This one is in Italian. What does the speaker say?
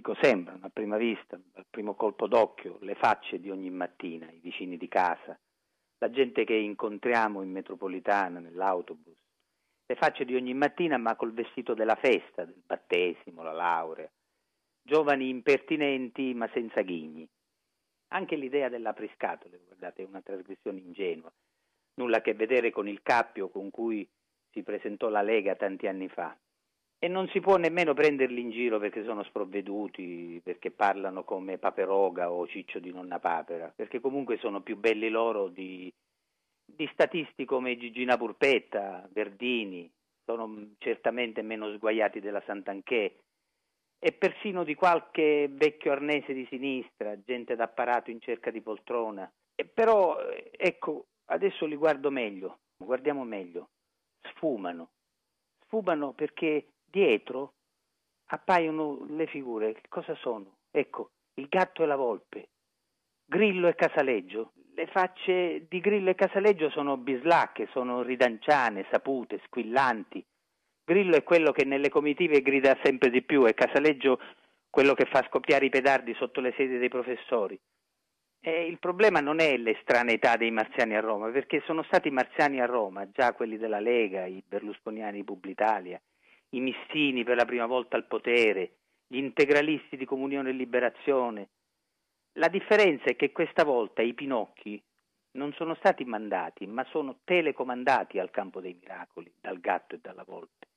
dico sembrano a prima vista, al primo colpo d'occhio, le facce di ogni mattina, i vicini di casa, la gente che incontriamo in metropolitana, nell'autobus, le facce di ogni mattina ma col vestito della festa, del battesimo, la laurea, giovani impertinenti ma senza ghigni. Anche l'idea dell'apriscatole, guardate, è una trasgressione ingenua, nulla a che vedere con il cappio con cui si presentò la Lega tanti anni fa e non si può nemmeno prenderli in giro perché sono sprovveduti, perché parlano come Paperoga o Ciccio di Nonna Papera, perché comunque sono più belli loro di, di statisti come Gigina Purpetta, Verdini, sono certamente meno sguaiati della Sant'Anchè e persino di qualche vecchio arnese di sinistra, gente d'apparato in cerca di poltrona. E però, ecco, adesso li guardo meglio, guardiamo meglio, sfumano, sfumano perché dietro appaiono le figure. Che Cosa sono? Ecco, il gatto e la volpe, Grillo e Casaleggio. Le facce di Grillo e Casaleggio sono bislacche, sono ridanciane, sapute, squillanti. Grillo è quello che nelle comitive grida sempre di più e Casaleggio quello che fa scoppiare i pedardi sotto le sedie dei professori. E il problema non è l'estraneità dei marziani a Roma, perché sono stati marziani a Roma, già quelli della Lega, i berlusconiani Publitalia, i Mistini per la prima volta al potere, gli integralisti di comunione e liberazione. La differenza è che questa volta i Pinocchi non sono stati mandati, ma sono telecomandati al campo dei miracoli dal gatto e dalla volpe.